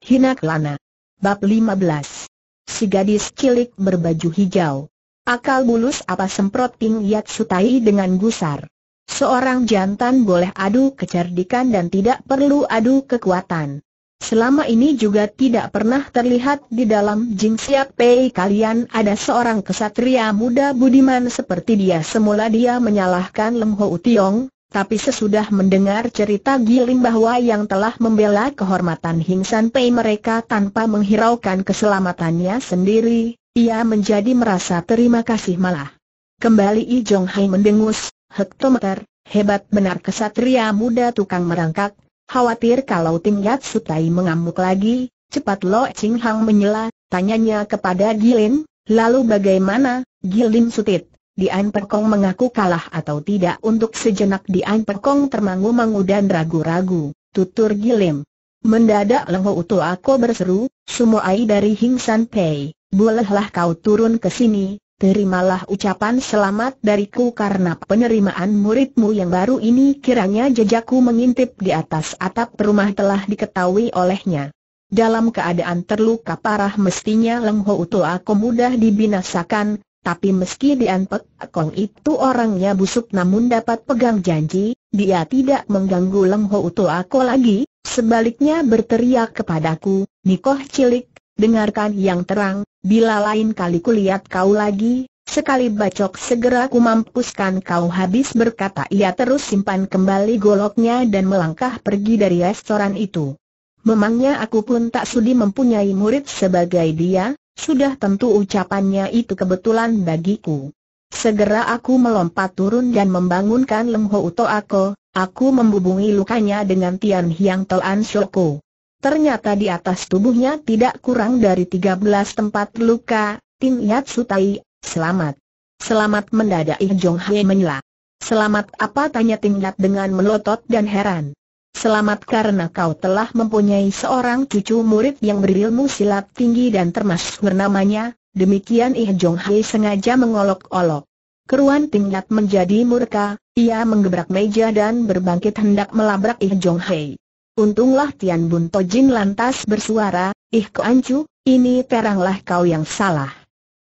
Hina Kelana. Bab 15. Si gadis cilik berbaju hijau. Akal bulus apa semprot Ting Yat Sutai dengan gusar. Seorang jantan boleh adu kecerdikan dan tidak perlu adu kekuatan. Selama ini juga tidak pernah terlihat di dalam Jing Siap Pei kalian ada seorang kesatria muda budiman seperti dia Semula dia menyalahkan Lem Ho Tiong, tapi sesudah mendengar cerita Gilin bahwa yang telah membela kehormatan Hing San Pei mereka tanpa menghiraukan keselamatannya sendiri, ia menjadi merasa terima kasih malah. Kembali I Jong Hai mendengus, hektometer, hebat benar kesatria muda tukang merangkak, khawatir kalau Tinggat Sutai mengamuk lagi, cepat Lo Ching Hang menyela, tanyanya kepada Gilin, lalu bagaimana, Gilin Sutit? Dian Perkong mengaku kalah atau tidak untuk sejenak Dian Perkong termangu-mangu dan ragu-ragu, tutur gilim. Mendadak Lengho Uto aku berseru, semua air dari Hing San Pei, bolehlah kau turun ke sini, terimalah ucapan selamat dariku karena penerimaan muridmu yang baru ini kiranya jejakku mengintip di atas atap rumah telah diketahui olehnya. Dalam keadaan terluka parah mestinya Leng Ho Uto aku mudah dibinasakan, tapi meski Dian Pek Kong itu orangnya busuk namun dapat pegang janji, dia tidak mengganggu Leng Ho Uto aku lagi, sebaliknya berteriak kepadaku, Nikoh cilik, dengarkan yang terang, bila lain kali kulihat kau lagi, sekali bacok segera ku mampuskan kau habis berkata ia terus simpan kembali goloknya dan melangkah pergi dari restoran itu. Memangnya aku pun tak sudi mempunyai murid sebagai dia, sudah tentu ucapannya itu kebetulan bagiku. Segera aku melompat turun dan membangunkan Leng Ho Uto Ako. aku membubungi lukanya dengan Tian Hiang Toan Shoko. Ternyata di atas tubuhnya tidak kurang dari 13 tempat luka, Tin Yatsu Tai, selamat. Selamat mendadak Ih Jong Hai menyela. Selamat apa tanya Tin Yat dengan melotot dan heran. Selamat karena kau telah mempunyai seorang cucu murid yang berilmu silat tinggi dan termasuk bernamanya. demikian Ih Jong Hai sengaja mengolok-olok. Keruan tingkat menjadi murka, ia menggebrak meja dan berbangkit hendak melabrak Ih Jong Hai. Untunglah Tian Bun Tojin lantas bersuara, Ih Koancu, ini peranglah kau yang salah.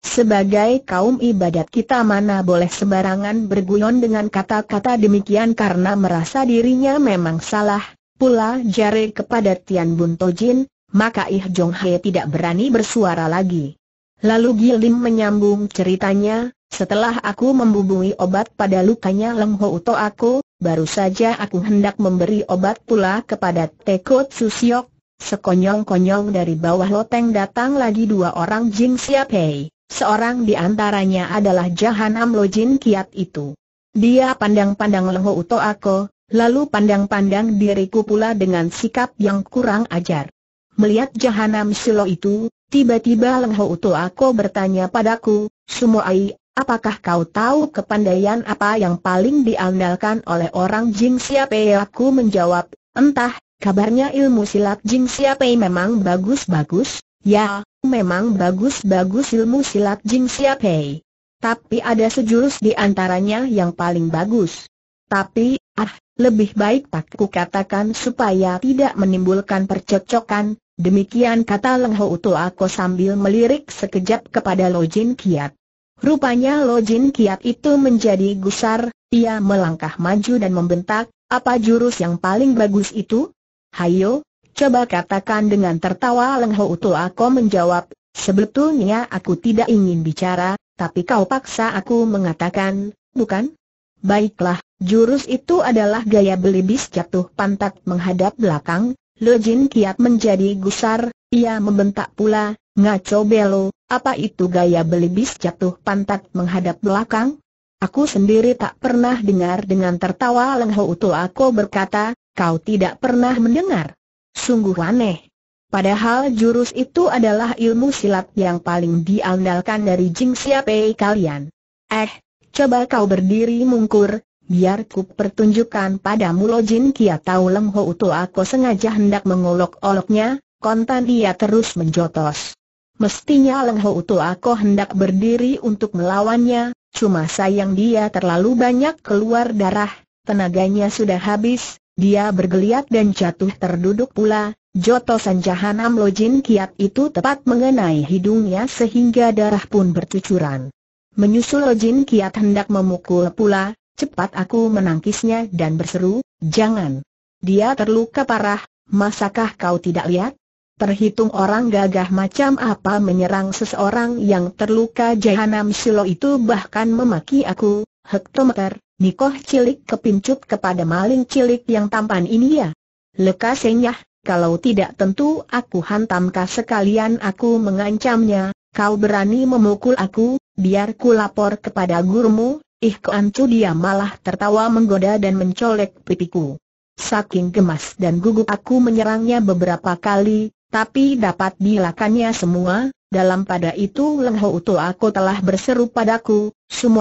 Sebagai kaum ibadat kita mana boleh sembarangan berguyon dengan kata-kata demikian karena merasa dirinya memang salah, pula jari kepada Tian Bun Tojin, maka Ih Jong He tidak berani bersuara lagi. Lalu Gilim menyambung ceritanya, setelah aku membubui obat pada lukanya Leng Ho Uto aku, baru saja aku hendak memberi obat pula kepada Teko Susiok, sekonyong-konyong dari bawah loteng datang lagi dua orang Jing Siapei. Seorang di antaranya adalah Jahanam Lojin Kiat itu. Dia pandang-pandang Lengho Uto aku, lalu pandang-pandang diriku pula dengan sikap yang kurang ajar. Melihat Jahanam Silo itu, tiba-tiba Lengho Uto aku bertanya padaku, Sumoai, apakah kau tahu kepandaian apa yang paling diandalkan oleh orang Jing Siapei? Aku menjawab, entah, kabarnya ilmu silat Jing Siapei memang bagus-bagus, ya, Memang bagus-bagus ilmu silat Siap Siapei. Tapi ada sejurus di antaranya yang paling bagus. Tapi, ah, lebih baik tak katakan supaya tidak menimbulkan percekcokan, demikian kata Leng Ho Utu Ako sambil melirik sekejap kepada Lo Jin Kiat. Rupanya Lo Jin Kiat itu menjadi gusar, ia melangkah maju dan membentak, apa jurus yang paling bagus itu? Hayo, Coba katakan dengan tertawa Leng Ho aku menjawab, sebetulnya aku tidak ingin bicara, tapi kau paksa aku mengatakan, bukan? Baiklah, jurus itu adalah gaya belibis jatuh pantat menghadap belakang, Lo Jin kiat menjadi gusar, ia membentak pula, ngaco belo, apa itu gaya belibis jatuh pantat menghadap belakang? Aku sendiri tak pernah dengar dengan tertawa Leng Ho aku berkata, kau tidak pernah mendengar. Sungguh aneh. Padahal jurus itu adalah ilmu silat yang paling diandalkan dari Jing Siapei kalian. Eh, coba kau berdiri mungkur, biar ku pertunjukkan padamu Jin Kia tahu Lem Ho Uto aku sengaja hendak mengolok-oloknya, kontan dia terus menjotos. Mestinya Leng Ho Uto aku hendak berdiri untuk melawannya, cuma sayang dia terlalu banyak keluar darah, tenaganya sudah habis, dia bergeliat dan jatuh terduduk pula, Jotosan jahanam Lojin Kiat itu tepat mengenai hidungnya sehingga darah pun bercucuran. Menyusul Lojin Kiat hendak memukul pula, cepat aku menangkisnya dan berseru, jangan. Dia terluka parah, masakah kau tidak lihat? Terhitung orang gagah macam apa menyerang seseorang yang terluka Jahanam Silo itu bahkan memaki aku, hektometer, Nikoh cilik kepincut kepada maling cilik yang tampan ini ya. Leka senyah, kalau tidak tentu aku hantam kah sekalian aku mengancamnya, kau berani memukul aku, biar ku lapor kepada gurumu, ih keancu dia malah tertawa menggoda dan mencolek pipiku. Saking gemas dan gugup aku menyerangnya beberapa kali, tapi dapat dilakannya semua, dalam pada itu Leng Ho aku telah berseru padaku,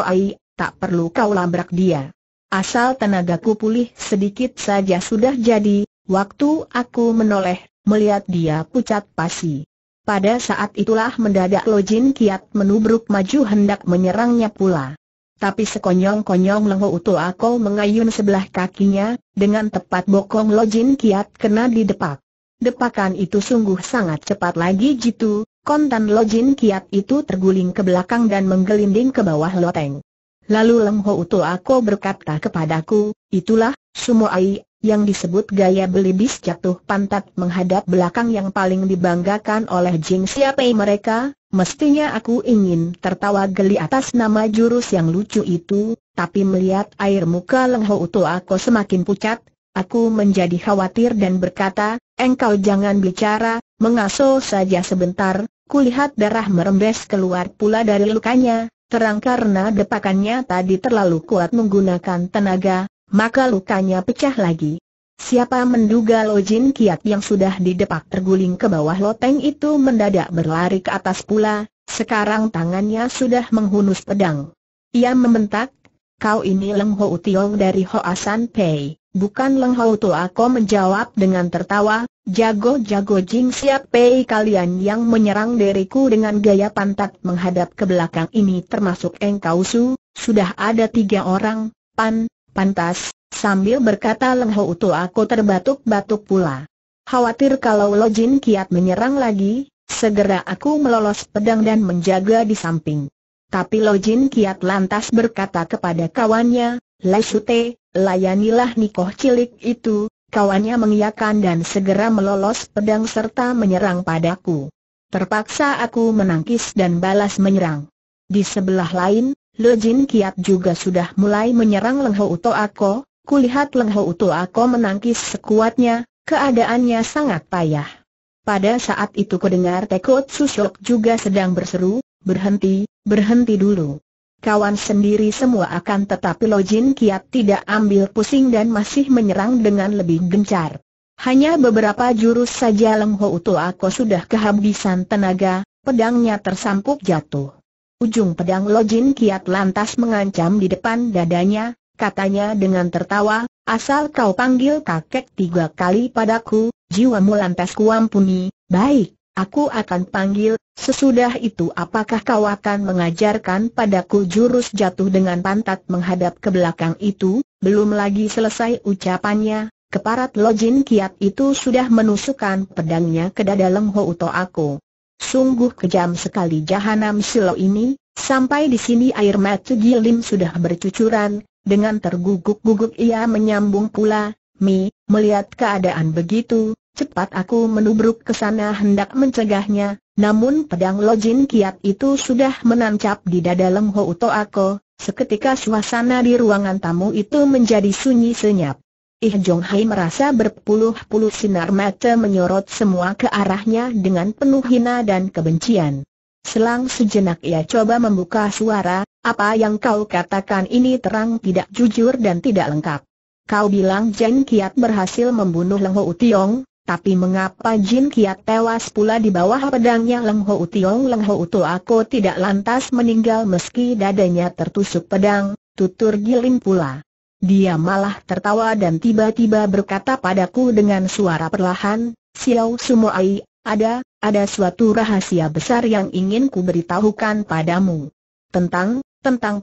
ai tak perlu kau labrak dia. Asal tenagaku pulih sedikit saja sudah jadi, waktu aku menoleh, melihat dia pucat pasi. Pada saat itulah mendadak Lojin Kiat menubruk maju hendak menyerangnya pula. Tapi sekonyong-konyong Lengho Uto Ako mengayun sebelah kakinya, dengan tepat bokong Lojin Kiat kena didepak. Depakan itu sungguh sangat cepat lagi jitu, kontan Lojin Kiat itu terguling ke belakang dan menggelinding ke bawah loteng. Lalu Leng Ho Uto Ako berkata kepadaku, itulah, semua air, yang disebut gaya belibis jatuh pantat menghadap belakang yang paling dibanggakan oleh Jing Siapai mereka, mestinya aku ingin tertawa geli atas nama jurus yang lucu itu, tapi melihat air muka Leng Ho Uto Ako semakin pucat, aku menjadi khawatir dan berkata, engkau jangan bicara, mengasuh saja sebentar, kulihat darah merembes keluar pula dari lukanya, terang karena depakannya tadi terlalu kuat menggunakan tenaga, maka lukanya pecah lagi. Siapa menduga Lojin Kiat yang sudah didepak terguling ke bawah loteng itu mendadak berlari ke atas pula, sekarang tangannya sudah menghunus pedang. Ia membentak, kau ini Leng Ho Tiong dari Hoa San Pei, bukan Leng Ho Tu menjawab dengan tertawa, Jago-jago Jing Siap Pei kalian yang menyerang diriku dengan gaya pantat menghadap ke belakang ini termasuk engkau su, sudah ada tiga orang, pan, pantas, sambil berkata Leng Ho Utu aku terbatuk-batuk pula. Khawatir kalau Lo Jin Kiat menyerang lagi, segera aku melolos pedang dan menjaga di samping. Tapi Lo Jin Kiat lantas berkata kepada kawannya, Lai Shute, layanilah nikoh cilik itu, Kawannya mengiyakan dan segera melolos pedang serta menyerang padaku. Terpaksa aku menangkis dan balas menyerang. Di sebelah lain, Lo Jin Kiat juga sudah mulai menyerang Leng Ho Uto Ako, kulihat Leng Ho Uto Ako menangkis sekuatnya, keadaannya sangat payah. Pada saat itu kudengar Teko Tsushok juga sedang berseru, berhenti, berhenti dulu. Kawan sendiri semua akan tetapi Lojin Kiat tidak ambil pusing dan masih menyerang dengan lebih gencar. Hanya beberapa jurus saja Leng Ho Utu Ako sudah kehabisan tenaga, pedangnya tersampuk jatuh. Ujung pedang Lojin Kiat lantas mengancam di depan dadanya, katanya dengan tertawa, asal kau panggil kakek tiga kali padaku, jiwamu lantas kuampuni, baik. Aku akan panggil, sesudah itu apakah kau akan mengajarkan padaku jurus jatuh dengan pantat menghadap ke belakang itu? Belum lagi selesai ucapannya, keparat Lojin Kiat itu sudah menusukkan pedangnya ke dada lengho Uto aku. Sungguh kejam sekali jahanam silo ini, sampai di sini air mata Gilim sudah bercucuran, dengan terguguk-guguk ia menyambung pula, Mi, melihat keadaan begitu, Cepat aku menubruk ke sana hendak mencegahnya, namun pedang lojin kiat itu sudah menancap di dada Leng Ho Uto Ako, seketika suasana di ruangan tamu itu menjadi sunyi senyap. Ih Jong Hai merasa berpuluh-puluh sinar mata menyorot semua ke arahnya dengan penuh hina dan kebencian. Selang sejenak ia coba membuka suara, apa yang kau katakan ini terang tidak jujur dan tidak lengkap. Kau bilang Jen Kiat berhasil membunuh Leng Ho Utiong, tapi mengapa Jin Kiat tewas pula di bawah pedangnya Leng Ho Utiong Leng Ho Utu aku tidak lantas meninggal meski dadanya tertusuk pedang, tutur Gilim pula. Dia malah tertawa dan tiba-tiba berkata padaku dengan suara perlahan, Xiao Ai, ada, ada suatu rahasia besar yang ingin ku beritahukan padamu. Tentang, tentang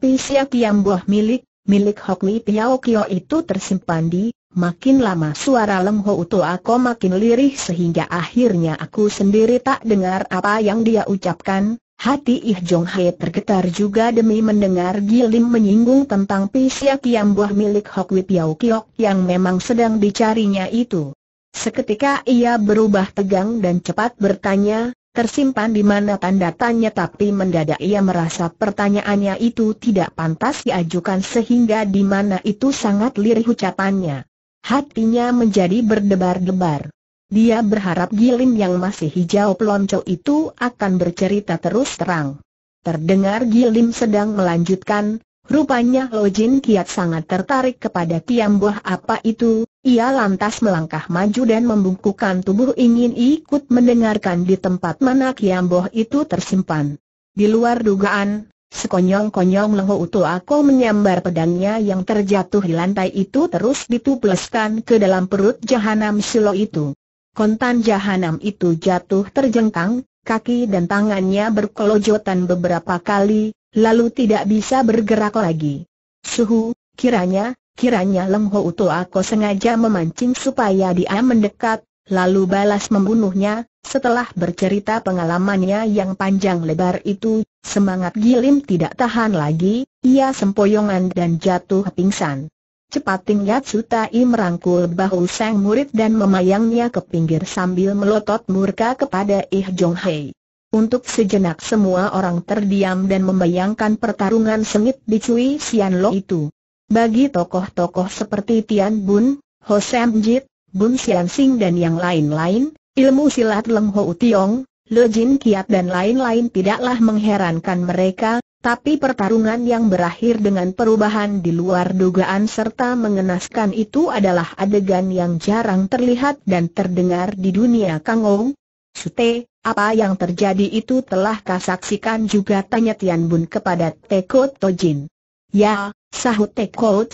yang buah milik, milik Hokwi Piao Kio itu tersimpan di, Makin lama suara Lem Ho Uto aku makin lirih sehingga akhirnya aku sendiri tak dengar apa yang dia ucapkan. Hati Ih Jong Hae tergetar juga demi mendengar Gilim menyinggung tentang pisau kiam buah milik Hok Wip Yau Kiok yang memang sedang dicarinya itu. Seketika ia berubah tegang dan cepat bertanya, tersimpan di mana tanda tanya tapi mendadak ia merasa pertanyaannya itu tidak pantas diajukan sehingga di mana itu sangat lirih ucapannya. Hatinya menjadi berdebar-debar. Dia berharap Gilim yang masih hijau pelonco itu akan bercerita terus terang. Terdengar Gilim sedang melanjutkan, rupanya Lojin kiat sangat tertarik kepada tiam apa itu, ia lantas melangkah maju dan membungkukkan tubuh ingin ikut mendengarkan di tempat mana kiam itu tersimpan. Di luar dugaan, Sekonyong-konyong Lengho Uto aku menyambar pedangnya yang terjatuh di lantai itu terus ditupleskan ke dalam perut jahanam silo itu. Kontan jahanam itu jatuh terjengkang, kaki dan tangannya berkelojotan beberapa kali, lalu tidak bisa bergerak lagi. Suhu, kiranya, kiranya Lengho Uto aku sengaja memancing supaya dia mendekat, lalu balas membunuhnya, setelah bercerita pengalamannya yang panjang lebar itu, semangat Gilim tidak tahan lagi, ia sempoyongan dan jatuh pingsan. Cepat tingkat Sutai merangkul bahu sang murid dan memayangnya ke pinggir sambil melotot murka kepada Ih Jong Hei. Untuk sejenak semua orang terdiam dan membayangkan pertarungan sengit di Cui Sian Lo itu. Bagi tokoh-tokoh seperti Tian Bun, Ho Sam Jit, Bun Sing dan yang lain-lain, ilmu silat Leng Ho Tiong, Le Jin Kiat dan lain-lain tidaklah mengherankan mereka, tapi pertarungan yang berakhir dengan perubahan di luar dugaan serta mengenaskan itu adalah adegan yang jarang terlihat dan terdengar di dunia Kang Ong. Sute, apa yang terjadi itu telah kasaksikan juga tanya Tian Bun kepada Teko Tojin. Ya, sahut Teko,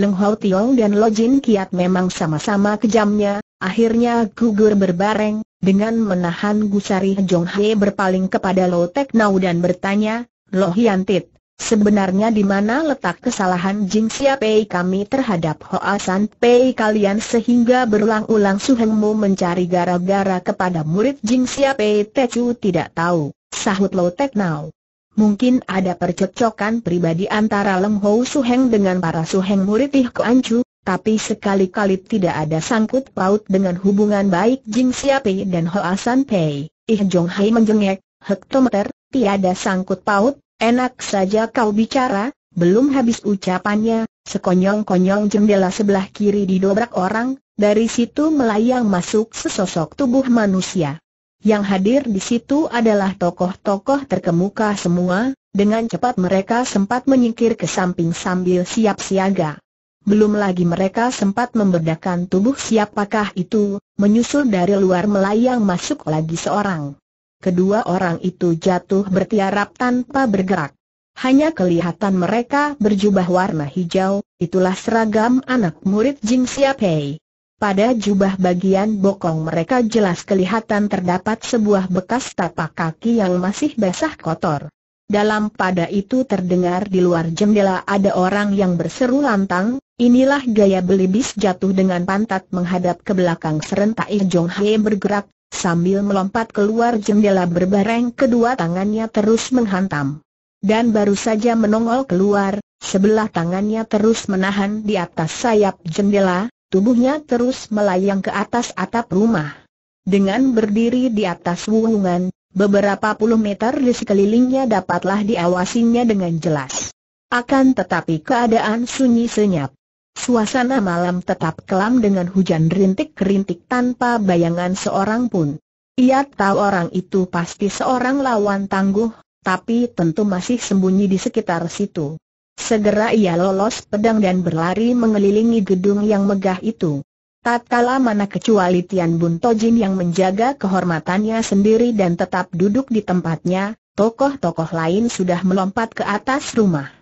Leng Hau Tiong dan Lo Jin Kiat memang sama-sama kejamnya, akhirnya gugur berbareng, dengan menahan Gusari Jong He berpaling kepada Lo Tek Nau dan bertanya, Lo Hian Tit, sebenarnya di mana letak kesalahan Jin Sia Pei kami terhadap Hoa San Pei kalian sehingga berulang-ulang suhengmu mencari gara-gara kepada murid Jin Sia Pei Tecu tidak tahu, sahut Lo Tek Nau. Mungkin ada percocokan pribadi antara Leng Hou Heng dengan para Suheng murid Ih Kuan Chu, tapi sekali-kali tidak ada sangkut paut dengan hubungan baik Jing Siapi dan Hoa San Pei. Ih Jong Hai menjengek, hektometer, tiada sangkut paut, enak saja kau bicara, belum habis ucapannya, sekonyong-konyong jendela sebelah kiri didobrak orang, dari situ melayang masuk sesosok tubuh manusia. Yang hadir di situ adalah tokoh-tokoh terkemuka semua, dengan cepat mereka sempat menyingkir ke samping sambil siap siaga. Belum lagi mereka sempat membedakan tubuh siapakah itu, menyusul dari luar melayang masuk lagi seorang. Kedua orang itu jatuh bertiarap tanpa bergerak. Hanya kelihatan mereka berjubah warna hijau, itulah seragam anak murid Jing Siapei. Pada jubah bagian bokong mereka jelas kelihatan terdapat sebuah bekas tapak kaki yang masih basah kotor. Dalam pada itu terdengar di luar jendela ada orang yang berseru lantang, inilah gaya belibis jatuh dengan pantat menghadap ke belakang serentak Jong Hae bergerak, sambil melompat keluar jendela berbareng kedua tangannya terus menghantam. Dan baru saja menongol keluar, sebelah tangannya terus menahan di atas sayap jendela, Tubuhnya terus melayang ke atas atap rumah. Dengan berdiri di atas wungan, beberapa puluh meter di sekelilingnya dapatlah diawasinya dengan jelas. Akan tetapi keadaan sunyi senyap. Suasana malam tetap kelam dengan hujan rintik-rintik tanpa bayangan seorang pun. Ia tahu orang itu pasti seorang lawan tangguh, tapi tentu masih sembunyi di sekitar situ. Segera ia lolos pedang dan berlari mengelilingi gedung yang megah itu. Tak Tatkala mana kecuali Tian Bun Tojin yang menjaga kehormatannya sendiri dan tetap duduk di tempatnya, tokoh-tokoh lain sudah melompat ke atas rumah.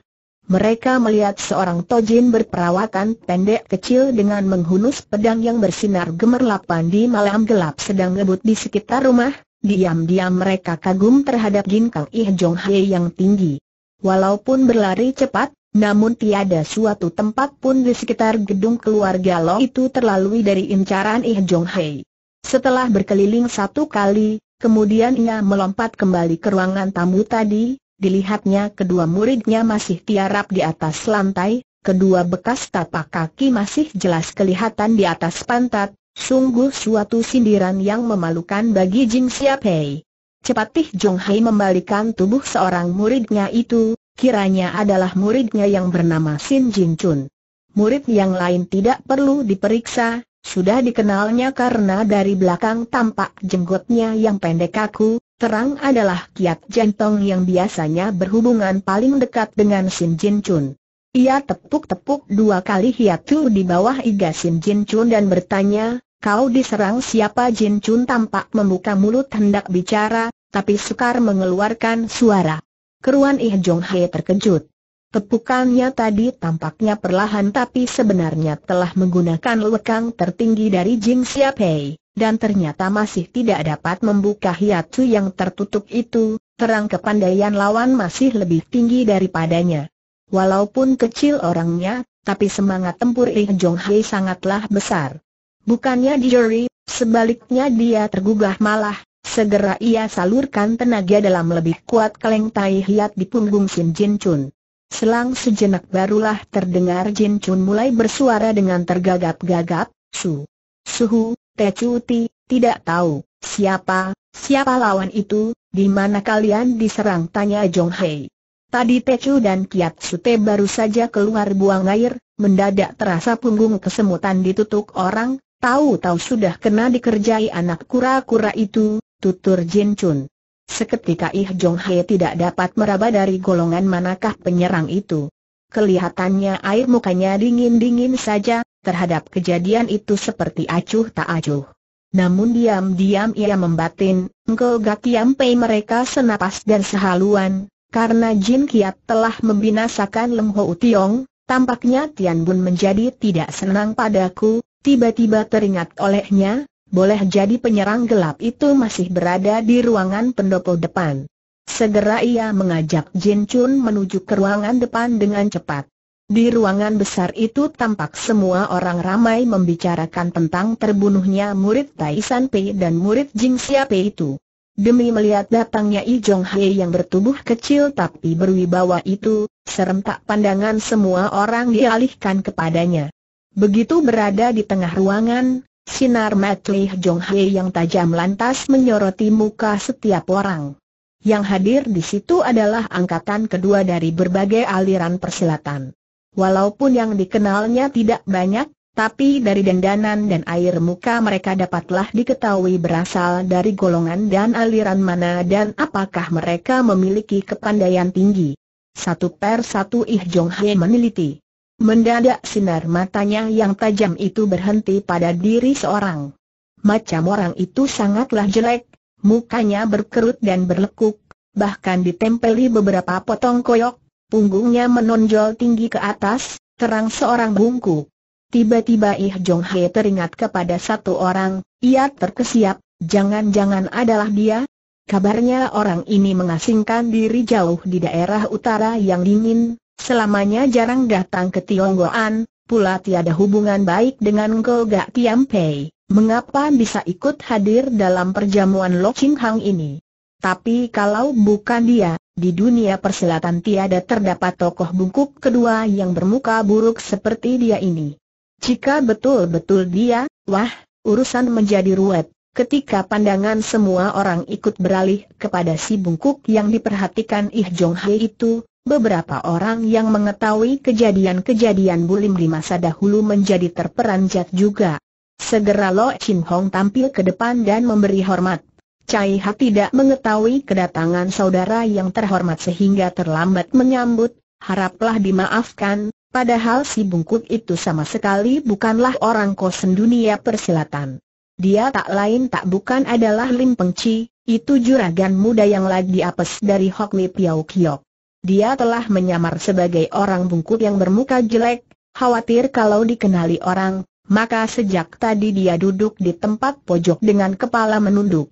Mereka melihat seorang Tojin berperawakan pendek kecil dengan menghunus pedang yang bersinar gemerlapan di malam gelap sedang ngebut di sekitar rumah, diam-diam mereka kagum terhadap Jin Kang Ih Jong Hye yang tinggi. Walaupun berlari cepat, namun tiada suatu tempat pun di sekitar gedung keluarga Lo itu terlalui dari incaran Ih Jong Hei. Setelah berkeliling satu kali, kemudian ia melompat kembali ke ruangan tamu tadi, dilihatnya kedua muridnya masih tiarap di atas lantai, kedua bekas tapak kaki masih jelas kelihatan di atas pantat, sungguh suatu sindiran yang memalukan bagi Jing Siap Hei. Cepat Pih Jong Hai membalikan tubuh seorang muridnya itu, kiranya adalah muridnya yang bernama Sin Jin Chun. Murid yang lain tidak perlu diperiksa, sudah dikenalnya karena dari belakang tampak jenggotnya yang pendek kaku, terang adalah kiat jentong yang biasanya berhubungan paling dekat dengan Sin Jin Chun. Ia tepuk-tepuk dua kali hiatu di bawah iga Sin Jin Chun dan bertanya, kau diserang siapa Jin Chun tampak membuka mulut hendak bicara, tapi sukar mengeluarkan suara. Keruan Ih Jong He terkejut. Tepukannya tadi tampaknya perlahan tapi sebenarnya telah menggunakan lekang tertinggi dari Jin Siapei, dan ternyata masih tidak dapat membuka hiatu yang tertutup itu, terang kepandaian lawan masih lebih tinggi daripadanya. Walaupun kecil orangnya, tapi semangat tempur Ih Jong Hai sangatlah besar. Bukannya diari, sebaliknya dia tergugah malah. Segera ia salurkan tenaga dalam lebih kuat kaleng tai hiat di punggung Sin Jin Chun. Selang sejenak barulah terdengar Jin Chun mulai bersuara dengan tergagap-gagap, Su, Suhu, Tecuti, tidak tahu, siapa, siapa lawan itu, di mana kalian diserang tanya Jong Hei. Tadi Te Chu dan Kiat Te baru saja keluar buang air, mendadak terasa punggung kesemutan ditutup orang, Tahu-tahu sudah kena dikerjai anak kura-kura itu, tutur Jin Chun. Seketika Ih Jong Hae tidak dapat meraba dari golongan manakah penyerang itu. Kelihatannya air mukanya dingin-dingin saja, terhadap kejadian itu seperti acuh tak acuh. Namun diam-diam ia membatin, engkau gak tiampai mereka senapas dan sehaluan, karena Jin Kiat telah membinasakan Lem Ho Tiong, tampaknya Tian Bun menjadi tidak senang padaku, Tiba-tiba teringat olehnya, boleh jadi penyerang gelap itu masih berada di ruangan pendopo depan. Segera ia mengajak Jin Chun menuju ke ruangan depan dengan cepat. Di ruangan besar itu tampak semua orang ramai membicarakan tentang terbunuhnya murid Tai San Pei dan murid Jing Xia Pei itu. Demi melihat datangnya I Jong Hei yang bertubuh kecil tapi berwibawa itu, serentak pandangan semua orang dialihkan kepadanya. Begitu berada di tengah ruangan, sinar Mat Jonghe Jong yang tajam lantas menyoroti muka setiap orang. Yang hadir di situ adalah angkatan kedua dari berbagai aliran persilatan. Walaupun yang dikenalnya tidak banyak, tapi dari dendanan dan air muka mereka dapatlah diketahui berasal dari golongan dan aliran mana dan apakah mereka memiliki kepandaian tinggi. Satu per satu Ih Jong Hye meneliti. Mendadak sinar matanya yang tajam itu berhenti pada diri seorang. Macam orang itu sangatlah jelek, mukanya berkerut dan berlekuk, bahkan ditempeli beberapa potong koyok, punggungnya menonjol tinggi ke atas, terang seorang bungku. Tiba-tiba Ih Jong He teringat kepada satu orang, ia terkesiap, jangan-jangan adalah dia? Kabarnya orang ini mengasingkan diri jauh di daerah utara yang dingin, Selamanya jarang datang ke Tionggoan, pula tiada hubungan baik dengan Golga Kiampei. Mengapa bisa ikut hadir dalam perjamuan Lo Ching Hang ini? Tapi kalau bukan dia, di dunia persilatan tiada terdapat tokoh bungkuk kedua yang bermuka buruk seperti dia ini. Jika betul-betul dia, wah, urusan menjadi ruwet. Ketika pandangan semua orang ikut beralih kepada si bungkuk yang diperhatikan Ih Jong Hai itu, Beberapa orang yang mengetahui kejadian-kejadian bulim di masa dahulu menjadi terperanjat juga. Segera Lo Chin Hong tampil ke depan dan memberi hormat. Cai Ha tidak mengetahui kedatangan saudara yang terhormat sehingga terlambat menyambut, haraplah dimaafkan, padahal si bungkuk itu sama sekali bukanlah orang kosen dunia persilatan. Dia tak lain tak bukan adalah Lim Pengci, itu juragan muda yang lagi apes dari Hok Mi Piau Kiok. Dia telah menyamar sebagai orang bungkuk yang bermuka jelek, khawatir kalau dikenali orang, maka sejak tadi dia duduk di tempat pojok dengan kepala menunduk.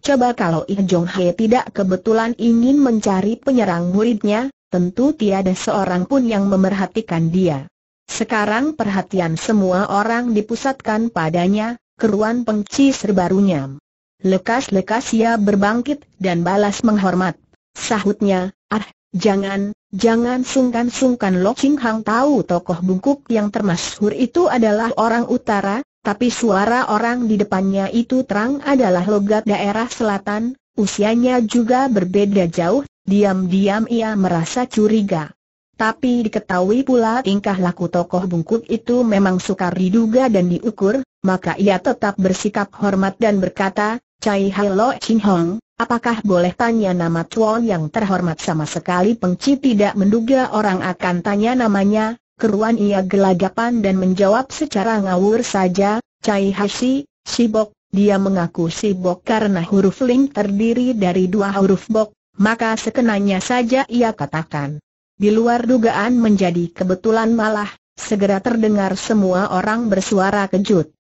Coba kalau Ih Jong He tidak kebetulan ingin mencari penyerang muridnya, tentu tiada seorang pun yang memerhatikan dia. Sekarang perhatian semua orang dipusatkan padanya, keruan pengci serba runyam. Lekas-lekas ia berbangkit dan balas menghormat. Sahutnya, ah, Jangan, jangan sungkan-sungkan Lo Ching Hang tahu tokoh bungkuk yang termasyhur itu adalah orang utara, tapi suara orang di depannya itu terang adalah logat daerah selatan, usianya juga berbeda jauh, diam-diam ia merasa curiga. Tapi diketahui pula tingkah laku tokoh bungkuk itu memang sukar diduga dan diukur, maka ia tetap bersikap hormat dan berkata, Cai Hai Lo Ching Hong, Apakah boleh tanya nama Chuan yang terhormat sama sekali pengci tidak menduga orang akan tanya namanya, keruan ia gelagapan dan menjawab secara ngawur saja, Cai Hashi, Sibok, dia mengaku Sibok karena huruf Ling terdiri dari dua huruf Bok, maka sekenanya saja ia katakan. Di luar dugaan menjadi kebetulan malah, segera terdengar semua orang bersuara kejut.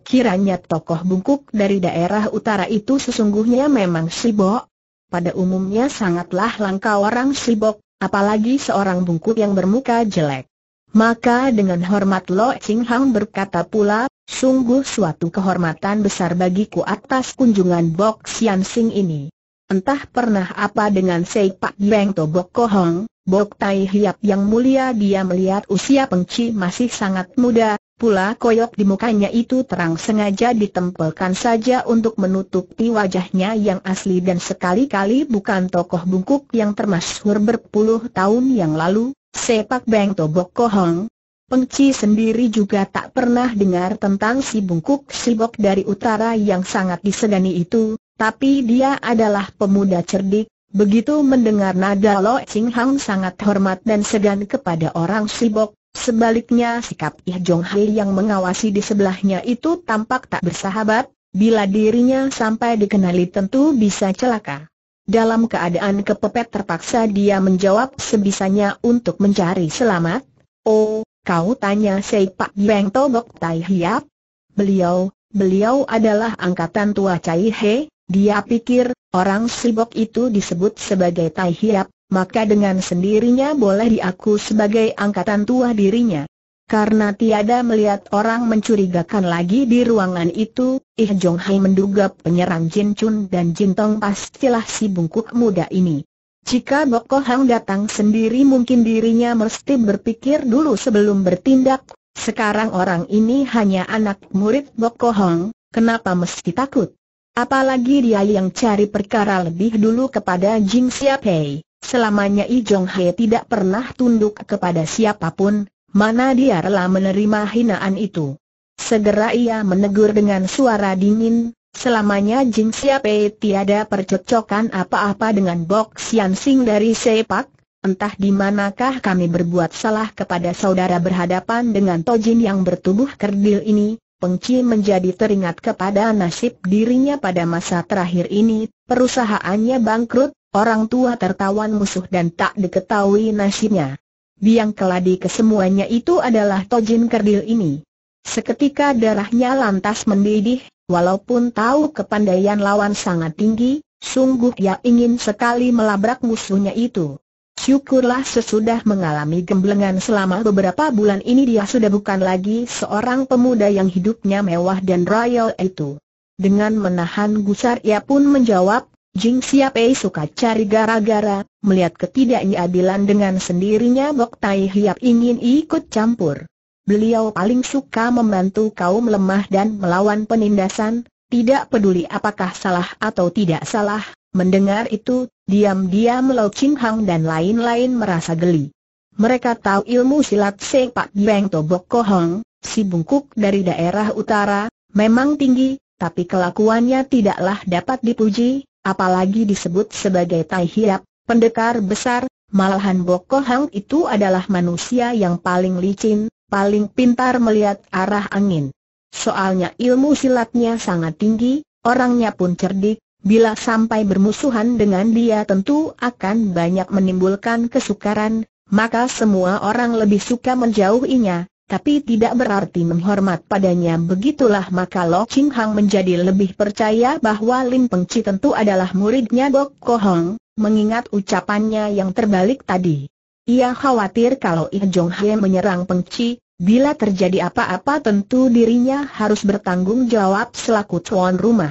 Kiranya tokoh bungkuk dari daerah utara itu sesungguhnya memang sibok. Pada umumnya sangatlah langka orang sibok, apalagi seorang bungkuk yang bermuka jelek. Maka dengan hormat Lo Ching Hang berkata pula, sungguh suatu kehormatan besar bagiku atas kunjungan Bok Sian Sing ini. Entah pernah apa dengan Sei Pak Yeng To Bok Kohong, Bok Tai Hiap yang mulia dia melihat usia pengci masih sangat muda, Pula koyok di mukanya itu terang sengaja ditempelkan saja untuk menutupi wajahnya yang asli dan sekali-kali bukan tokoh bungkuk yang termasyhur berpuluh tahun yang lalu, sepak beng tobok kohong. Pengci sendiri juga tak pernah dengar tentang si bungkuk sibok dari utara yang sangat disegani itu, tapi dia adalah pemuda cerdik, begitu mendengar nada Lo Ching Hang sangat hormat dan segan kepada orang sibok, Sebaliknya sikap Ih Jong Hai yang mengawasi di sebelahnya itu tampak tak bersahabat, bila dirinya sampai dikenali tentu bisa celaka. Dalam keadaan kepepet terpaksa dia menjawab sebisanya untuk mencari selamat, Oh, kau tanya Sei Pak Beng Tobok Tai Hiap? Beliau, beliau adalah angkatan tua Cai He, dia pikir, orang sibok itu disebut sebagai Tai Hiap, maka dengan sendirinya boleh diaku sebagai angkatan tua dirinya. Karena tiada melihat orang mencurigakan lagi di ruangan itu, Ih Jong Hai menduga penyerang Jin Chun dan Jin Tong pastilah si bungkuk muda ini. Jika Bok Hang datang sendiri mungkin dirinya mesti berpikir dulu sebelum bertindak, sekarang orang ini hanya anak murid Bok Hang, kenapa mesti takut? Apalagi dia yang cari perkara lebih dulu kepada Jing Siapei. Selamanya I Jong He tidak pernah tunduk kepada siapapun, mana dia rela menerima hinaan itu. Segera ia menegur dengan suara dingin, selamanya Jin Siape tiada percocokan apa-apa dengan Bok Sian Sing dari Sepak, entah di manakah kami berbuat salah kepada saudara berhadapan dengan Tojin yang bertubuh kerdil ini, Peng Chi menjadi teringat kepada nasib dirinya pada masa terakhir ini, perusahaannya bangkrut, Orang tua tertawan musuh dan tak diketahui nasibnya. Biang keladi kesemuanya itu adalah Tojin Kerdil ini. Seketika darahnya lantas mendidih, walaupun tahu kepandaian lawan sangat tinggi, sungguh ia ingin sekali melabrak musuhnya itu. Syukurlah sesudah mengalami gemblengan selama beberapa bulan ini dia sudah bukan lagi seorang pemuda yang hidupnya mewah dan royal itu. Dengan menahan gusar ia pun menjawab, Jing Siapei suka cari gara-gara, melihat ketidakadilan dengan sendirinya Bok Tai Hiap ingin ikut campur. Beliau paling suka membantu kaum lemah dan melawan penindasan, tidak peduli apakah salah atau tidak salah, mendengar itu, diam-diam Lau Ching Hang dan lain-lain merasa geli. Mereka tahu ilmu silat sepak Beng Tobok Kohong, si bungkuk dari daerah utara, memang tinggi, tapi kelakuannya tidaklah dapat dipuji, apalagi disebut sebagai Tai Hiap, pendekar besar, malahan Boko Hang itu adalah manusia yang paling licin, paling pintar melihat arah angin. Soalnya ilmu silatnya sangat tinggi, orangnya pun cerdik, bila sampai bermusuhan dengan dia tentu akan banyak menimbulkan kesukaran, maka semua orang lebih suka menjauhinya, tapi tidak berarti menghormat padanya begitulah maka Lo Ching Hang menjadi lebih percaya bahwa Lin Peng Chi tentu adalah muridnya Ko Kohong, mengingat ucapannya yang terbalik tadi. Ia khawatir kalau Ih Jong He menyerang Peng Chi, bila terjadi apa-apa tentu dirinya harus bertanggung jawab selaku tuan rumah.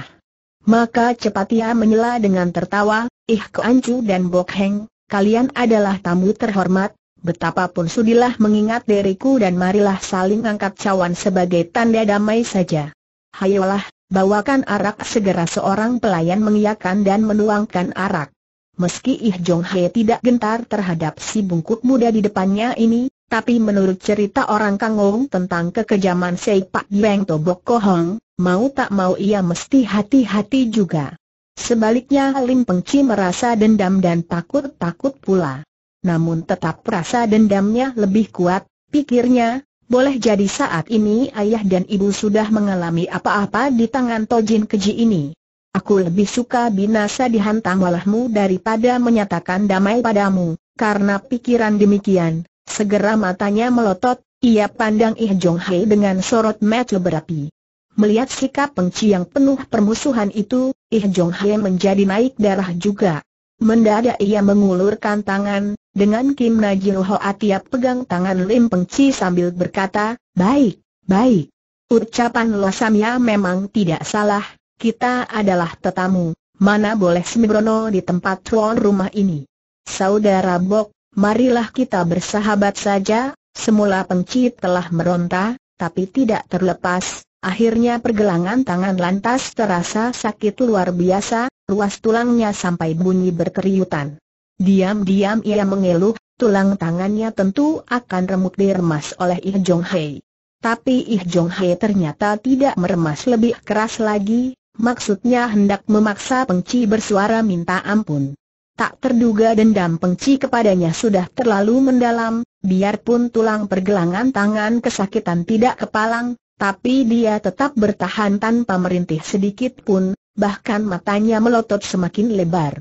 Maka cepat ia menyela dengan tertawa, Ih Anju dan Bok Heng, kalian adalah tamu terhormat, Betapapun sudilah mengingat diriku dan marilah saling angkat cawan sebagai tanda damai saja. Hayolah, bawakan arak segera seorang pelayan mengiakan dan menuangkan arak. Meski Ih Jong tidak gentar terhadap si bungkuk muda di depannya ini, tapi menurut cerita orang Kang tentang kekejaman Sei Pak Beng Tobok Kohong, mau tak mau ia mesti hati-hati juga. Sebaliknya Lim Pengci merasa dendam dan takut-takut pula namun tetap rasa dendamnya lebih kuat, pikirnya, boleh jadi saat ini ayah dan ibu sudah mengalami apa-apa di tangan Tojin Keji ini. Aku lebih suka binasa dihantam olehmu daripada menyatakan damai padamu, karena pikiran demikian, segera matanya melotot, ia pandang Ih Jong Hei dengan sorot mata berapi. Melihat sikap pengci yang penuh permusuhan itu, Ih Jong Hei menjadi naik darah juga. Mendadak ia mengulurkan tangan, dengan Kim Najil Hoa tiap pegang tangan Lim Peng Chi sambil berkata, Baik, baik. Ucapan Losamya memang tidak salah, kita adalah tetamu, mana boleh sembrono di tempat tuan rumah ini. Saudara Bok, marilah kita bersahabat saja, semula Pengci telah meronta, tapi tidak terlepas, akhirnya pergelangan tangan lantas terasa sakit luar biasa, ruas tulangnya sampai bunyi berkeriutan. Diam-diam ia mengeluh, tulang tangannya tentu akan remuk diremas oleh Ih Jong Hei. Tapi Ih Jong Hei ternyata tidak meremas lebih keras lagi, maksudnya hendak memaksa pengci bersuara minta ampun. Tak terduga dendam pengci kepadanya sudah terlalu mendalam, biarpun tulang pergelangan tangan kesakitan tidak kepalang, tapi dia tetap bertahan tanpa merintih sedikit pun, bahkan matanya melotot semakin lebar.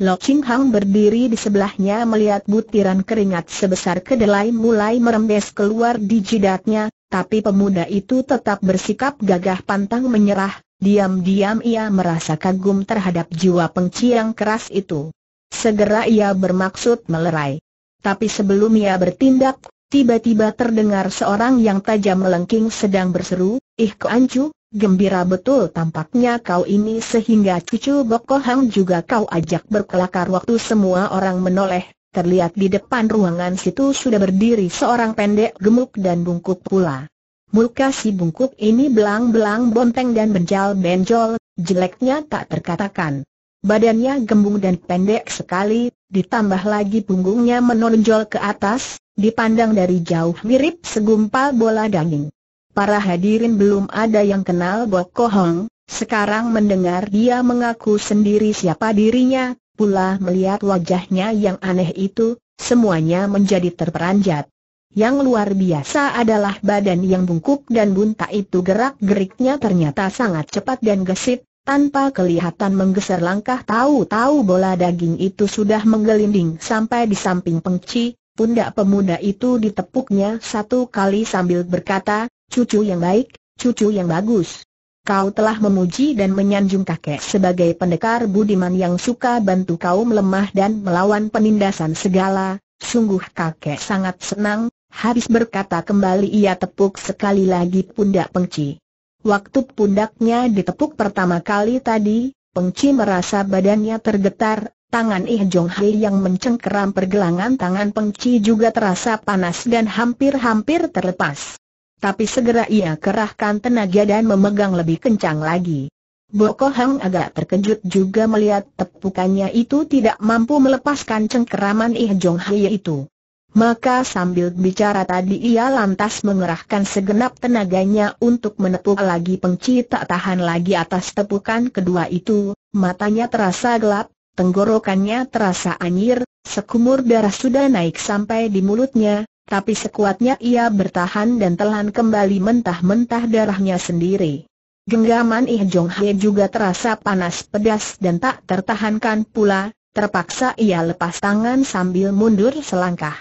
Lo Ching Hang berdiri di sebelahnya melihat butiran keringat sebesar kedelai mulai merembes keluar di jidatnya, tapi pemuda itu tetap bersikap gagah pantang menyerah, diam-diam ia merasa kagum terhadap jiwa pengciang keras itu. Segera ia bermaksud melerai. Tapi sebelum ia bertindak, tiba-tiba terdengar seorang yang tajam melengking sedang berseru, Ih Keancu, Gembira betul tampaknya kau ini sehingga cucu Boko Hang juga kau ajak berkelakar waktu semua orang menoleh. Terlihat di depan ruangan situ sudah berdiri seorang pendek gemuk dan bungkuk pula. Muka si bungkuk ini belang-belang bonteng dan benjol benjol jeleknya tak terkatakan. Badannya gembung dan pendek sekali, ditambah lagi punggungnya menonjol ke atas, dipandang dari jauh mirip segumpal bola daging para hadirin belum ada yang kenal Bok Kohong, sekarang mendengar dia mengaku sendiri siapa dirinya, pula melihat wajahnya yang aneh itu, semuanya menjadi terperanjat. Yang luar biasa adalah badan yang bungkuk dan bunta itu gerak-geriknya ternyata sangat cepat dan gesit, tanpa kelihatan menggeser langkah tahu-tahu bola daging itu sudah menggelinding sampai di samping pengci, pundak pemuda itu ditepuknya satu kali sambil berkata, Cucu yang baik, cucu yang bagus. Kau telah memuji dan menyanjung kakek sebagai pendekar budiman yang suka bantu kaum lemah dan melawan penindasan segala, sungguh kakek sangat senang, habis berkata kembali ia tepuk sekali lagi pundak pengci. Waktu pundaknya ditepuk pertama kali tadi, pengci merasa badannya tergetar, tangan Ih Jong Hai yang mencengkeram pergelangan tangan pengci juga terasa panas dan hampir-hampir terlepas tapi segera ia kerahkan tenaga dan memegang lebih kencang lagi. Boko Hang agak terkejut juga melihat tepukannya itu tidak mampu melepaskan cengkeraman Ih Jong Hye itu. Maka sambil bicara tadi ia lantas mengerahkan segenap tenaganya untuk menepuk lagi pengci tak tahan lagi atas tepukan kedua itu, matanya terasa gelap, tenggorokannya terasa anjir, sekumur darah sudah naik sampai di mulutnya, tapi sekuatnya ia bertahan dan telan kembali mentah-mentah darahnya sendiri. Genggaman Ih Jong Hye juga terasa panas pedas dan tak tertahankan pula, terpaksa ia lepas tangan sambil mundur selangkah.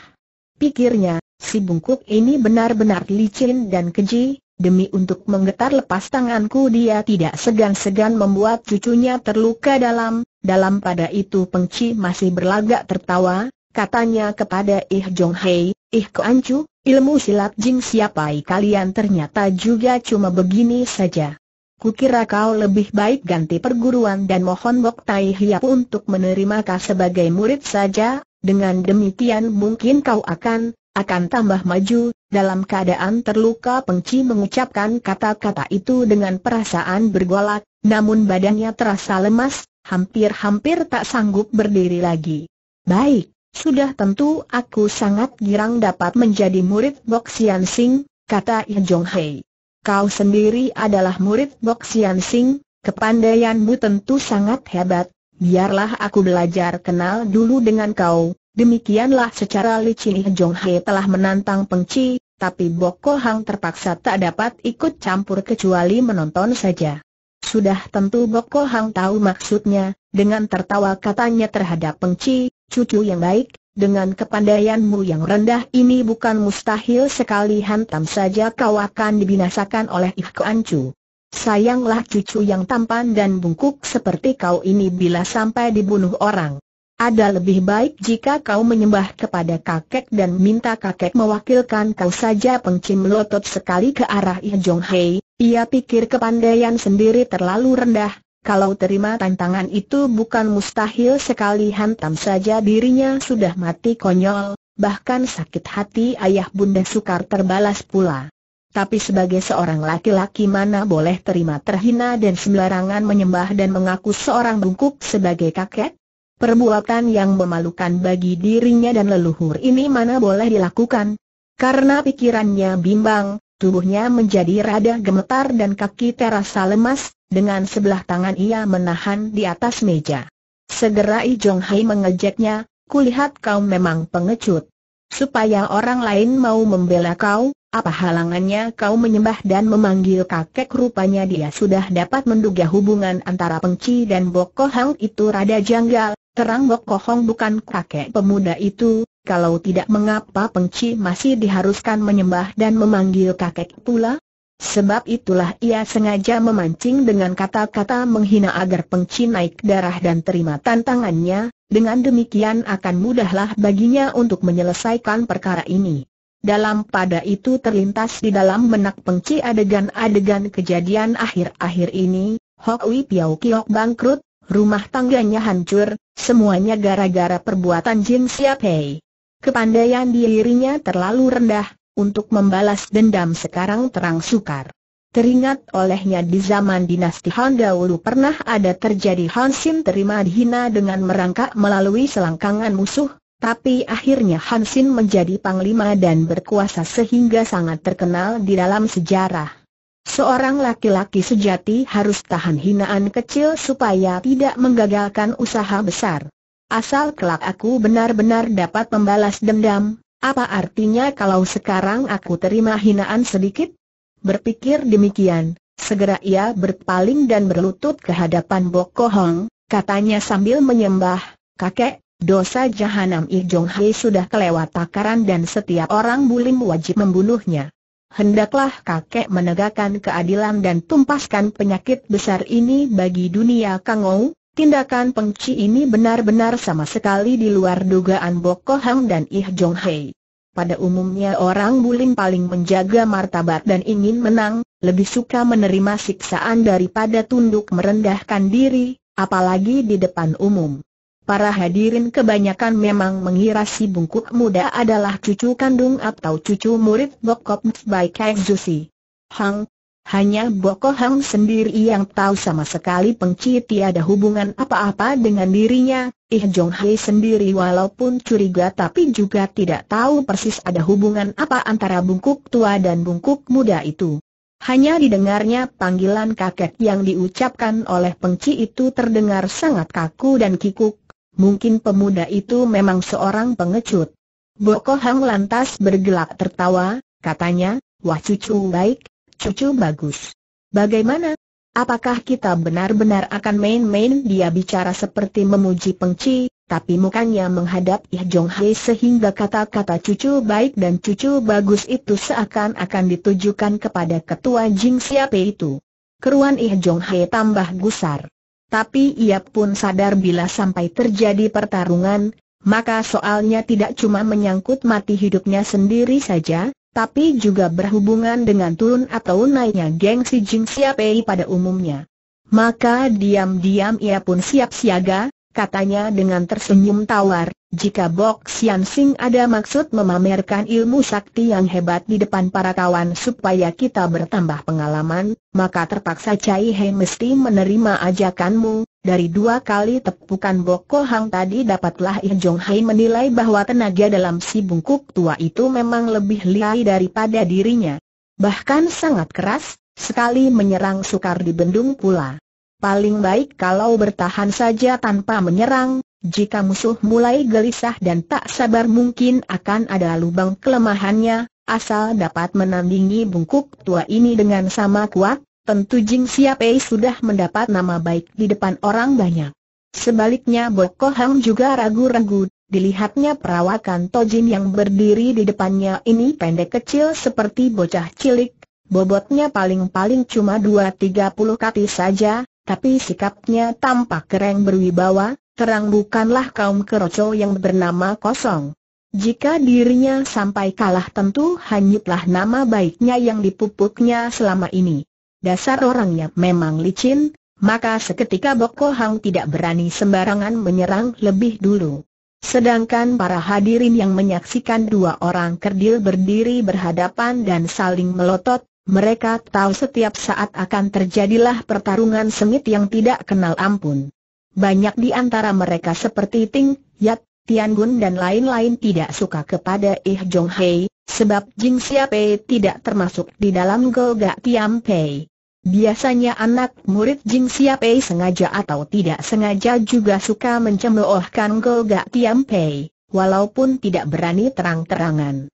Pikirnya, si bungkuk ini benar-benar licin dan keji, demi untuk menggetar lepas tanganku dia tidak segan-segan membuat cucunya terluka dalam, dalam pada itu pengci masih berlagak tertawa, katanya kepada Ih Jong Hye, Ih keancu, ilmu silat jing siapai kalian ternyata juga cuma begini saja. Kukira kau lebih baik ganti perguruan dan mohon Bok Tai Hiap untuk menerima kau sebagai murid saja, dengan demikian mungkin kau akan, akan tambah maju, dalam keadaan terluka pengci mengucapkan kata-kata itu dengan perasaan bergolak, namun badannya terasa lemas, hampir-hampir tak sanggup berdiri lagi. Baik, sudah tentu aku sangat girang dapat menjadi murid Bok Sian Sing, kata Ye Jong Hei. Kau sendiri adalah murid Bok Sian Sing, kepandaianmu tentu sangat hebat, biarlah aku belajar kenal dulu dengan kau. Demikianlah secara licin Ye Jong Hei telah menantang Pengci, tapi Bok Ko Hang terpaksa tak dapat ikut campur kecuali menonton saja. Sudah tentu Bok Ko Hang tahu maksudnya, dengan tertawa katanya terhadap Pengci, cucu yang baik, dengan kepandaianmu yang rendah ini bukan mustahil sekali hantam saja kau akan dibinasakan oleh Ikuan Chu. Sayanglah cucu yang tampan dan bungkuk seperti kau ini bila sampai dibunuh orang. Ada lebih baik jika kau menyembah kepada kakek dan minta kakek mewakilkan kau saja pengcim lotot sekali ke arah Ih Jong Hei, ia pikir kepandaian sendiri terlalu rendah, kalau terima tantangan itu bukan mustahil sekali hantam saja dirinya sudah mati konyol, bahkan sakit hati ayah bunda sukar terbalas pula. Tapi sebagai seorang laki-laki mana boleh terima terhina dan sembarangan menyembah dan mengaku seorang bungkuk sebagai kakek? Perbuatan yang memalukan bagi dirinya dan leluhur ini mana boleh dilakukan? Karena pikirannya bimbang, Tubuhnya menjadi rada gemetar dan kaki terasa lemas, dengan sebelah tangan ia menahan di atas meja. Segera I Jong Hai mengejeknya, kulihat kau memang pengecut. Supaya orang lain mau membela kau, apa halangannya kau menyembah dan memanggil kakek rupanya dia sudah dapat menduga hubungan antara Pengci dan Bokohang itu rada janggal, terang Bokohong bukan kakek pemuda itu, kalau tidak mengapa Pengci masih diharuskan menyembah dan memanggil kakek pula? Sebab itulah ia sengaja memancing dengan kata-kata menghina agar Pengci naik darah dan terima tantangannya, dengan demikian akan mudahlah baginya untuk menyelesaikan perkara ini. Dalam pada itu terlintas di dalam benak Pengci adegan-adegan kejadian akhir-akhir ini, Hokwi Piao Kiok bangkrut, rumah tangganya hancur, semuanya gara-gara perbuatan Jin Siapai. Kepandaian dirinya terlalu rendah, untuk membalas dendam sekarang terang sukar. Teringat olehnya di zaman dinasti Han dahulu pernah ada terjadi Han Sim terima dihina dengan merangkak melalui selangkangan musuh, tapi akhirnya Han Sim menjadi panglima dan berkuasa sehingga sangat terkenal di dalam sejarah. Seorang laki-laki sejati harus tahan hinaan kecil supaya tidak menggagalkan usaha besar. Asal kelak aku benar-benar dapat membalas dendam, apa artinya kalau sekarang aku terima hinaan sedikit? Berpikir demikian, segera ia berpaling dan berlutut ke hadapan Bokohong, hong katanya sambil menyembah, kakek, dosa jahanam Ik Jong Hei sudah kelewat takaran dan setiap orang bulim wajib membunuhnya. Hendaklah kakek menegakkan keadilan dan tumpaskan penyakit besar ini bagi dunia Kangou, Tindakan pengci ini benar-benar sama sekali di luar dugaan Bok Ho-hang dan Ih Jong Hei. Pada umumnya orang bulim paling menjaga martabat dan ingin menang, lebih suka menerima siksaan daripada tunduk merendahkan diri, apalagi di depan umum. Para hadirin kebanyakan memang mengira si bungkuk muda adalah cucu kandung atau cucu murid Bokop Baik Zusi. Hang, hanya Bokohang sendiri yang tahu sama sekali pengci tiada hubungan apa-apa dengan dirinya, Ih Jong Hei sendiri walaupun curiga tapi juga tidak tahu persis ada hubungan apa antara bungkuk tua dan bungkuk muda itu. Hanya didengarnya panggilan kakek yang diucapkan oleh pengci itu terdengar sangat kaku dan kikuk, mungkin pemuda itu memang seorang pengecut. Bokohang lantas bergelak tertawa, katanya, Wah cucu baik, cucu bagus. Bagaimana? Apakah kita benar-benar akan main-main dia bicara seperti memuji pengci, tapi mukanya menghadap Ih Jong Hei sehingga kata-kata cucu baik dan cucu bagus itu seakan-akan ditujukan kepada ketua Jing siapa itu. Keruan Ih Jong Hei tambah gusar. Tapi ia pun sadar bila sampai terjadi pertarungan, maka soalnya tidak cuma menyangkut mati hidupnya sendiri saja, tapi juga berhubungan dengan turun atau naiknya gengsi Jing Siapei pada umumnya. Maka diam-diam ia pun siap siaga, katanya dengan tersenyum tawar, jika Bok Sian Sing ada maksud memamerkan ilmu sakti yang hebat di depan para kawan supaya kita bertambah pengalaman, maka terpaksa Cai He mesti menerima ajakanmu. Dari dua kali tepukan Bok Ko Hang tadi dapatlah Ih Jong Hai menilai bahwa tenaga dalam si bungkuk tua itu memang lebih liai daripada dirinya. Bahkan sangat keras, sekali menyerang sukar dibendung pula. Paling baik kalau bertahan saja tanpa menyerang, jika musuh mulai gelisah dan tak sabar mungkin akan ada lubang kelemahannya, asal dapat menandingi bungkuk tua ini dengan sama kuat, tentu Jing Siapei sudah mendapat nama baik di depan orang banyak. Sebaliknya Ko Hang juga ragu-ragu, dilihatnya perawakan Tojin yang berdiri di depannya ini pendek kecil seperti bocah cilik, bobotnya paling-paling cuma 2-30 kati saja, tapi sikapnya tampak keren berwibawa, terang bukanlah kaum keroco yang bernama kosong. Jika dirinya sampai kalah tentu hanyutlah nama baiknya yang dipupuknya selama ini. Dasar orangnya memang licin, maka seketika Boko Hang tidak berani sembarangan menyerang lebih dulu. Sedangkan para hadirin yang menyaksikan dua orang kerdil berdiri berhadapan dan saling melotot, mereka tahu setiap saat akan terjadilah pertarungan sengit yang tidak kenal ampun. Banyak di antara mereka seperti Ting, Yat, Tian Gun dan lain-lain tidak suka kepada Ih Jong Hei, sebab Jing Siape tidak termasuk di dalam Golgak Tiam Pei. Biasanya anak murid Jing Siape sengaja atau tidak sengaja juga suka mencemoohkan Golgak Tiam Pei, walaupun tidak berani terang-terangan.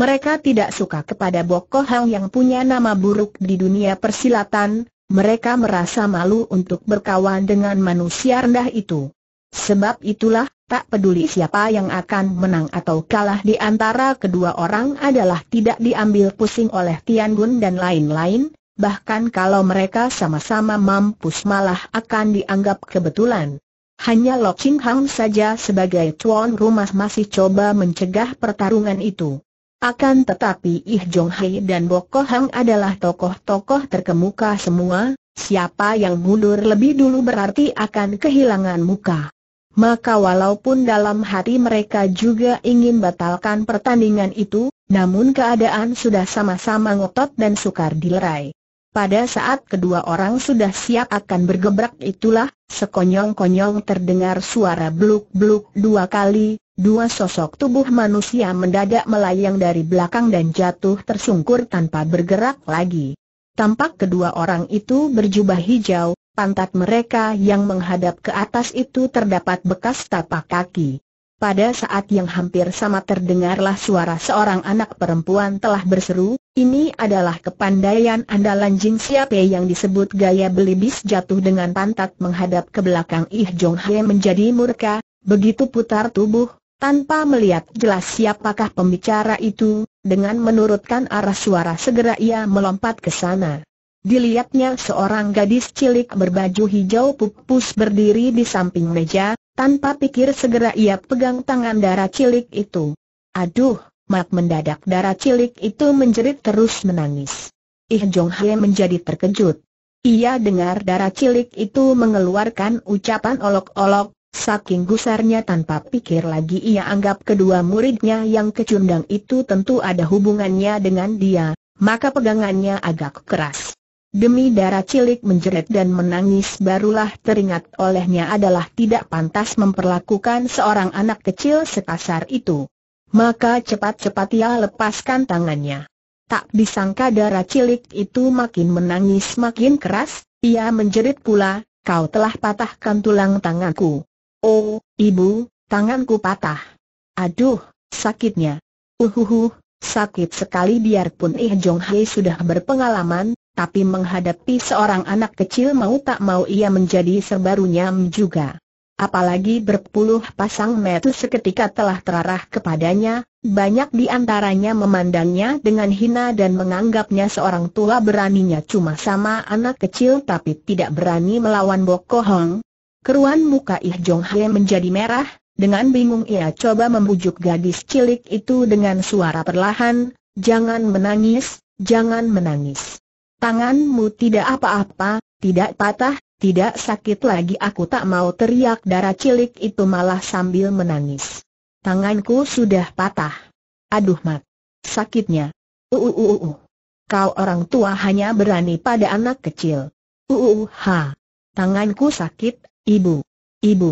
Mereka tidak suka kepada Boko Hang yang punya nama buruk di dunia persilatan, mereka merasa malu untuk berkawan dengan manusia rendah itu. Sebab itulah, tak peduli siapa yang akan menang atau kalah di antara kedua orang adalah tidak diambil pusing oleh Tian Gun dan lain-lain, bahkan kalau mereka sama-sama mampus malah akan dianggap kebetulan. Hanya Lo Ching Hang saja sebagai tuan rumah masih coba mencegah pertarungan itu. Akan tetapi Ih Jong Hei dan Bok Hang adalah tokoh-tokoh terkemuka semua, siapa yang mundur lebih dulu berarti akan kehilangan muka. Maka walaupun dalam hati mereka juga ingin batalkan pertandingan itu, namun keadaan sudah sama-sama ngotot dan sukar dilerai. Pada saat kedua orang sudah siap akan bergebrak itulah, sekonyong-konyong terdengar suara bluk-bluk dua kali, Dua sosok tubuh manusia mendadak melayang dari belakang dan jatuh tersungkur tanpa bergerak lagi. Tampak kedua orang itu berjubah hijau, pantat mereka yang menghadap ke atas itu terdapat bekas tapak kaki. Pada saat yang hampir sama terdengarlah suara seorang anak perempuan telah berseru, ini adalah kepandaian andalan Jin Siape yang disebut gaya belibis jatuh dengan pantat menghadap ke belakang Ih Jong Hye menjadi murka, begitu putar tubuh, tanpa melihat jelas siapakah pembicara itu, dengan menurutkan arah suara segera ia melompat ke sana. Dilihatnya seorang gadis cilik berbaju hijau pupus berdiri di samping meja, tanpa pikir segera ia pegang tangan darah cilik itu. Aduh, mak mendadak darah cilik itu menjerit terus menangis. Ih Jong Hye menjadi terkejut. Ia dengar darah cilik itu mengeluarkan ucapan olok-olok, Saking gusarnya tanpa pikir lagi ia anggap kedua muridnya yang kecundang itu tentu ada hubungannya dengan dia, maka pegangannya agak keras. Demi darah cilik menjerit dan menangis barulah teringat olehnya adalah tidak pantas memperlakukan seorang anak kecil sekasar itu. Maka cepat-cepat ia lepaskan tangannya. Tak disangka darah cilik itu makin menangis makin keras, ia menjerit pula, kau telah patahkan tulang tanganku. Oh, ibu, tanganku patah. Aduh, sakitnya. Uhuhu, sakit sekali biarpun Eh Jong Hei sudah berpengalaman, tapi menghadapi seorang anak kecil mau tak mau ia menjadi serbarunya juga. Apalagi berpuluh pasang metu seketika telah terarah kepadanya, banyak di antaranya memandangnya dengan hina dan menganggapnya seorang tua beraninya cuma sama anak kecil tapi tidak berani melawan Bokohong, Keruan muka Ih Jong Hye menjadi merah, dengan bingung ia coba membujuk gadis cilik itu dengan suara perlahan, jangan menangis, jangan menangis. Tanganmu tidak apa-apa, tidak patah, tidak sakit lagi aku tak mau teriak darah cilik itu malah sambil menangis. Tanganku sudah patah. Aduh mat. Sakitnya. Uuuuh. Uh, uh, uh, Kau orang tua hanya berani pada anak kecil. Uuuh. Tanganku sakit Ibu, ibu,